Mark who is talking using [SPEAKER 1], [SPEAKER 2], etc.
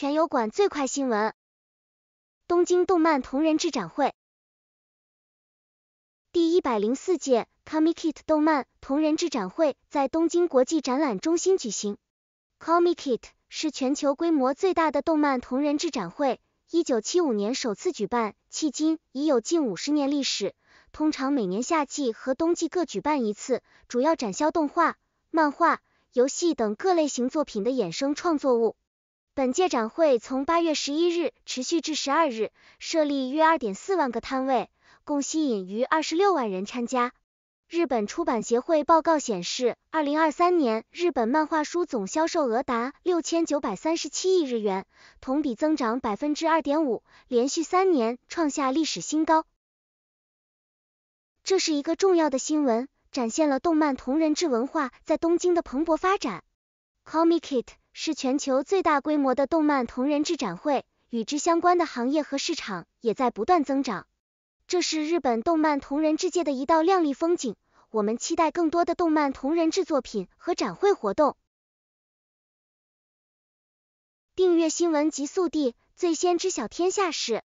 [SPEAKER 1] 全油管最快新闻：东京动漫同人志展会第一百零四届 c o m i k i t 动漫同人志展会在东京国际展览中心举行。c o m i k i t 是全球规模最大的动漫同人志展会，一九七五年首次举办，迄今已有近五十年历史。通常每年夏季和冬季各举办一次，主要展销动画、漫画、游戏等各类型作品的衍生创作物。本届展会从八月十一日持续至十二日，设立约二点四万个摊位，共吸引逾二十六万人参加。日本出版协会报告显示，二零二三年日本漫画书总销售额达六千九百三十七亿日元，同比增长百分之二点五，连续三年创下历史新高。这是一个重要的新闻，展现了动漫同人志文化在东京的蓬勃发展。Call me k i t 是全球最大规模的动漫同人志展会，与之相关的行业和市场也在不断增长。这是日本动漫同人志界的一道亮丽风景，我们期待更多的动漫同人志作品和展会活动。订阅新闻极速递，最先知晓天下事。